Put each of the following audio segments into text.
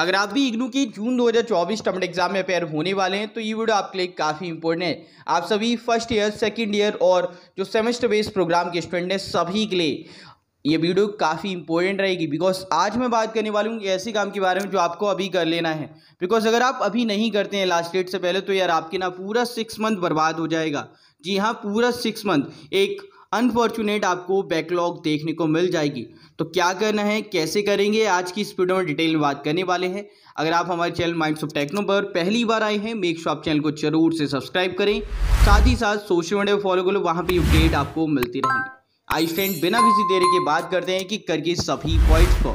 अगर आप भी इग्नू की जून 2024 टर्म एग्जाम में अपेयर होने वाले हैं तो ये वीडियो आपके लिए काफ़ी इंपॉर्टेंट है आप सभी फर्स्ट ईयर सेकंड ईयर और जो सेमेस्टर बेस्ड प्रोग्राम के स्टूडेंट हैं सभी के लिए ये वीडियो काफ़ी इंपॉर्टेंट रहेगी बिकॉज आज मैं बात करने वाली हूँ ऐसे काम के बारे में जो आपको अभी कर लेना है बिकॉज अगर आप अभी नहीं करते हैं लास्ट डेट से पहले तो यार आपके ना पूरा सिक्स मंथ बर्बाद हो जाएगा जी हाँ पूरा सिक्स मंथ एक अनफॉर्चुनेट आपको बैकलॉग देखने को मिल जाएगी तो क्या करना है कैसे करेंगे आज की इस वीडियो में डिटेल में बात करने वाले हैं अगर आप हमारे चैनल माइंड्स ऑफ टेक्नो पर पहली बार आए हैं मेक शॉप चैनल को जरूर से सब्सक्राइब करें साथ ही साथ सोशल मीडिया फॉलो करो वहाँ पर अपडेट आपको मिलती रहेंगी आई फ्रेंड बिना किसी देरी के बात करते हैं कि करके सभी पॉइंट्स को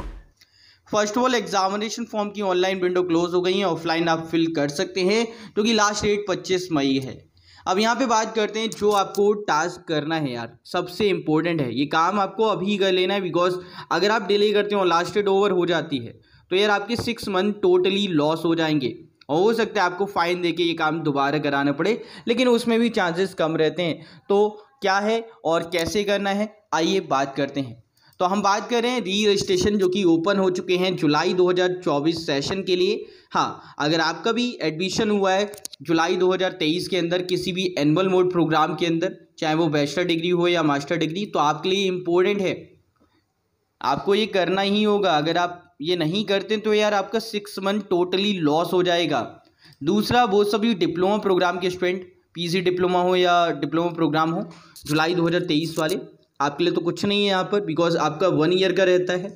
first of all examination form की ऑनलाइन विंडो क्लोज हो गई है ऑफलाइन आप फिल कर सकते हैं क्योंकि तो लास्ट डेट 25 मई है अब यहाँ पे बात करते हैं जो आपको टास्क करना है यार सबसे इम्पोर्टेंट है ये काम आपको अभी कर लेना है बिकॉज अगर आप डिले करते हो लास्ट डेट ओवर हो जाती है तो यार आपके सिक्स मंथ टोटली लॉस हो जाएंगे और हो सकता है आपको फ़ाइन देके ये काम दोबारा कराना पड़े लेकिन उसमें भी चांसेस कम रहते हैं तो क्या है और कैसे करना है आइए बात करते हैं तो हम बात कर रहे हैं री रजिस्ट्रेशन जो कि ओपन हो चुके हैं जुलाई 2024 सेशन के लिए हाँ अगर आपका भी एडमिशन हुआ है जुलाई 2023 के अंदर किसी भी एनुअल मोड प्रोग्राम के अंदर चाहे वो बैचलर डिग्री हो या मास्टर डिग्री तो आपके लिए इम्पोर्टेंट है आपको ये करना ही होगा अगर आप ये नहीं करते तो यार आपका सिक्स मंथ टोटली लॉस हो जाएगा दूसरा वो सभी डिप्लोमा प्रोग्राम के स्टूडेंट पीजी डिप्लोमा हो या डिप्लोमा प्रोग्राम हो जुलाई 2023 वाले आपके लिए तो कुछ नहीं है यहाँ पर बिकॉज आपका वन ईयर का रहता है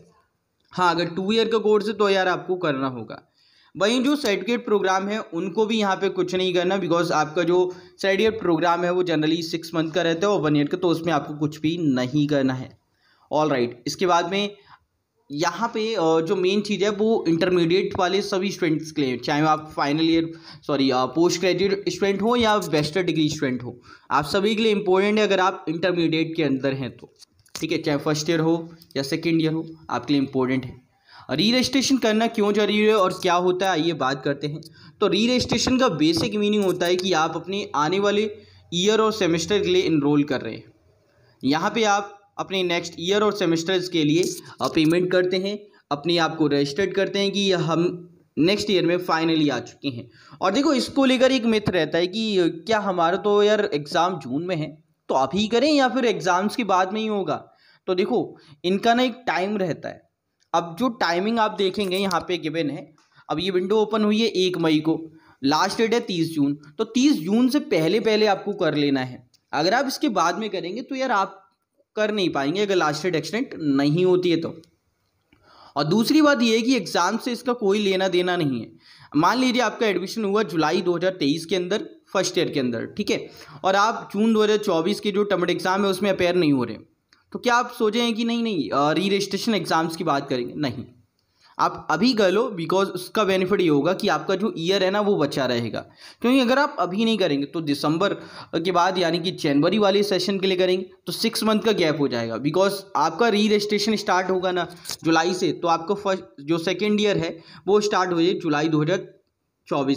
हाँ अगर टू ईयर का कोर्स है तो यार आपको करना होगा वहीं जो सर्टिफिकेट प्रोग्राम है उनको भी यहाँ पे कुछ नहीं करना बिकॉज आपका जो सर्टिफिकेट प्रोग्राम है वो जनरली सिक्स मंथ का रहता है और वन ईयर का तो उसमें आपको कुछ भी नहीं करना है ऑल राइट right. इसके बाद में यहाँ पे जो मेन चीज़ है वो इंटरमीडिएट वाले सभी स्टूडेंट्स के लिए चाहे आप final year sorry post graduate student हो या बेस्टर डिग्री स्टूडेंट हो आप सभी के लिए इंपॉर्टेंट है अगर आप इंटरमीडिएट के अंदर हैं तो ठीक है चाहे फर्स्ट ईयर हो या सेकेंड ईयर हो आपके लिए इंपॉर्टेंट है री रजिस्ट्रेशन करना क्यों जरूरी है और क्या होता है आइए बात करते हैं तो री रजिस्ट्रेशन का बेसिक मीनिंग होता है कि आप अपने आने वाले ईयर और सेमेस्टर के लिए इनरोल कर रहे हैं यहाँ पे आप अपने नेक्स्ट ईयर और सेमेस्टर्स के लिए पेमेंट करते हैं अपने आप को रजिस्टर्ड करते हैं कि हम नेक्स्ट ईयर में फाइनली आ चुके हैं और देखो इसको लेकर एक मिथ रहता है कि क्या हमारा तो यार एग्ज़ाम जून में है तो आप ही करें या फिर एग्ज़ाम्स के बाद में ही होगा तो देखो इनका ना एक टाइम रहता है अब जो टाइमिंग आप देखेंगे यहाँ पे गिवन है अब ये विंडो ओपन हुई है एक मई को लास्ट डेट है तीस जून तो तीस जून से पहले पहले आपको कर लेना है अगर आप इसके बाद में करेंगे तो यार आप कर नहीं पाएंगे अगर लास्ट डेट एक्सटेंड नहीं होती है तो और दूसरी बात यह है कि एग्ज़ाम से इसका कोई लेना देना नहीं है मान लीजिए आपका एडमिशन हुआ जुलाई 2023 के अंदर फर्स्ट ईयर के अंदर ठीक है और आप जून 2024 के जो टमेट एग्ज़ाम है उसमें अपेयर नहीं हो रहे तो क्या आप सोचें कि नहीं नहीं री रजिस्ट्रेशन एग्ज़ाम्स की बात करेंगे नहीं आप अभी कर लो बिकॉज उसका बेनिफिट ये होगा कि आपका जो ईयर है ना वो बचा रहेगा क्योंकि अगर आप अभी नहीं करेंगे तो दिसंबर के बाद यानी कि जनवरी वाले सेशन के लिए करेंगे तो सिक्स मंथ का गैप हो जाएगा बिकॉज आपका री रजिस्ट्रेशन स्टार्ट होगा ना जुलाई से तो आपका फर्स्ट जो सेकेंड ईयर है वो स्टार्ट हो जाए जुलाई दो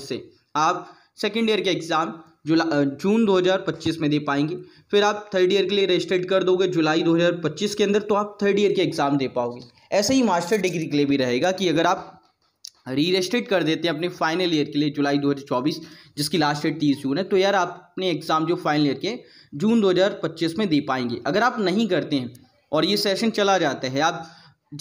से आप सेकेंड ईयर के एग्ज़ाम जुलाई जून 2025 में दे पाएंगे फिर आप थर्ड ईयर के लिए रजिस्टर्ड कर दोगे जुलाई 2025 के अंदर तो आप थर्ड ईयर के एग्ज़ाम दे पाओगे ऐसे ही मास्टर डिग्री के लिए भी रहेगा कि अगर आप री रजिस्टर्ड कर देते हैं अपने फाइनल ईयर के लिए जुलाई 2024 जिसकी लास्ट डेट तीस जून है तो यार आप अपने एग्ज़ाम जो फाइनल ईयर के जून दो में दे पाएंगे अगर आप नहीं करते हैं और ये सेशन चला जाता है आप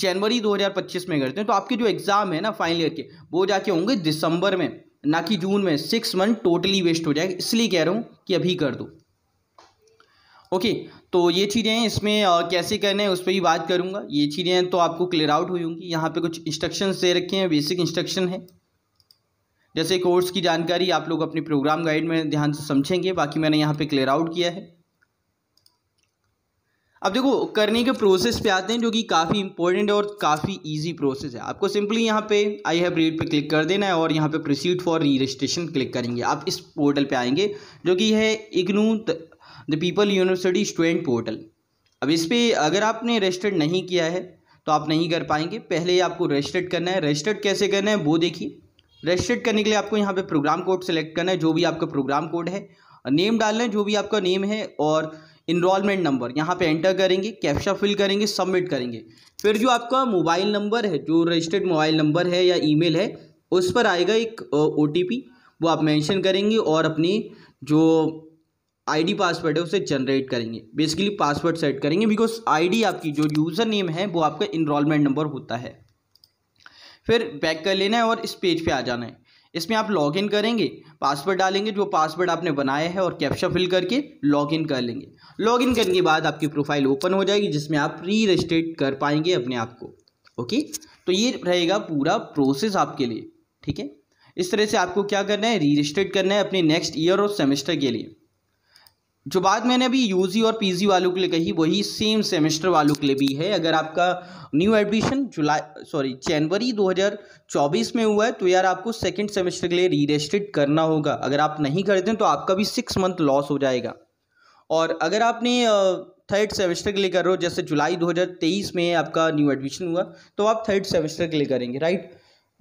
जनवरी 2025 में करते हैं तो आपके जो एग्ज़ाम है ना फाइनल ईयर के वो जाके होंगे दिसंबर में ना कि जून में सिक्स मंथ टोटली वेस्ट हो जाएगा इसलिए कह रहा हूँ कि अभी कर दो ओके तो ये चीज़ें इसमें आ, कैसे करने हैं उस पर भी बात करूँगा ये चीज़ें तो आपको क्लियर आउट हुई होंगी यहाँ पे कुछ इंस्ट्रक्शन दे रखे हैं बेसिक इंस्ट्रक्शन है जैसे कोर्स की जानकारी आप लोग अपने प्रोग्राम गाइड में ध्यान से समझेंगे बाकी मैंने यहाँ पर क्लियर आउट किया है अब देखो करने के प्रोसेस पे आते हैं जो कि काफ़ी इंपॉर्टेंट है और काफ़ी इजी प्रोसेस है आपको सिंपली यहाँ पे आई हैव रीड पे क्लिक कर देना है और यहाँ पे proceed for re registration click करेंगे आप इस पोर्टल पे आएंगे जो कि है IGNOU the people university student portal अब इस पर अगर आपने रजिस्टर्ड नहीं किया है तो आप नहीं कर पाएंगे पहले आपको रजिस्टर्ड करना है रजिस्टर्ड कैसे करना है वो देखिए रजिस्टर्ड करने के लिए आपको यहाँ पर प्रोग्राम कोड सेलेक्ट करना है जो भी आपका प्रोग्राम कोड है नेम डालना है जो भी आपका नेम है और इनरोलमेंट नंबर यहाँ पे एंटर करेंगे कैप्शा फिल करेंगे सबमिट करेंगे फिर जो आपका मोबाइल नंबर है जो रजिस्टर्ड मोबाइल नंबर है या ईमेल है उस पर आएगा एक ओ वो आप मैंशन करेंगे और अपनी जो आईडी पासवर्ड है उसे जनरेट करेंगे बेसिकली पासवर्ड सेट करेंगे बिकॉज आईडी आपकी जो यूज़र नेम है वो आपका इनरोलमेंट नंबर होता है फिर बैक कर लेना है और इस पेज पे आ जाना है इसमें आप लॉगिन करेंगे पासवर्ड डालेंगे जो पासवर्ड आपने बनाया है और कैप्चा फिल करके लॉगिन कर लेंगे लॉगिन करने के बाद आपकी प्रोफाइल ओपन हो जाएगी जिसमें आप री रजिस्ट्रेट कर पाएंगे अपने आप को ओके तो ये रहेगा पूरा प्रोसेस आपके लिए ठीक है इस तरह से आपको क्या करना है री रजिस्ट्रेट करना है अपने नेक्स्ट ईयर और सेमेस्टर के लिए जो बात मैंने अभी यूजी और पीजी वालों के लिए कही वही सेम सेमेस्टर वालों के लिए भी है अगर आपका न्यू एडमिशन जुलाई सॉरी जनवरी 2024 में हुआ है तो यार आपको सेकंड सेमेस्टर के लिए रीरजिस्ट्रेट करना होगा अगर आप नहीं करते हैं तो आपका भी सिक्स मंथ लॉस हो जाएगा और अगर आपने थर्ड सेमेस्टर के लिए कर रहे हो जैसे जुलाई 2023 में आपका न्यू एडमिशन हुआ तो आप थर्ड सेमेस्टर के लिए करेंगे राइट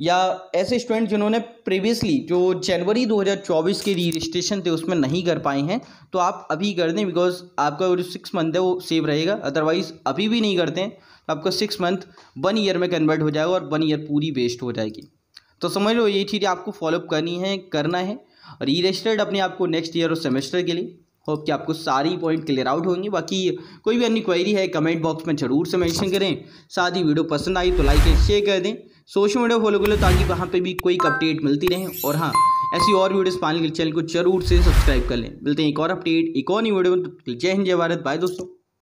या ऐसे स्टूडेंट जिन्होंने प्रीवियसली जो जनवरी 2024 के री रजिस्ट्रेशन थे उसमें नहीं कर पाए हैं तो आप अभी कर दें बिकॉज आपका जो सिक्स मंथ है वो सेव रहेगा अदरवाइज़ अभी भी नहीं करते हैं तो आपका सिक्स मंथ वन ईयर में कन्वर्ट हो जाएगा और वन ईयर पूरी वेस्ट हो जाएगी तो समझ लो ये चीज़ आपको फॉलोअप करनी है करना है री रजिस्टर्ड अपने आपको नेक्स्ट ईयर और सेमेस्टर के लिए होप कि आपको सारी पॉइंट क्लियर आउट होंगी बाकी कोई भी अन्य क्वेरी है कमेंट बॉक्स में जरूर से मैंशन करें साथ ही वीडियो पसंद आई तो लाइक एंड शेयर कर दें सोशल मीडिया फॉलो कर लो ताकि वहाँ पे भी कोई अपडेट मिलती रहे और हाँ ऐसी और वीडियोस पाने के लिए चैनल को जरूर से सब्सक्राइब कर लें मिलते हैं एक और अपडेट एक और नई वीडियो जय हिंद जय भारत बाय दोस्तों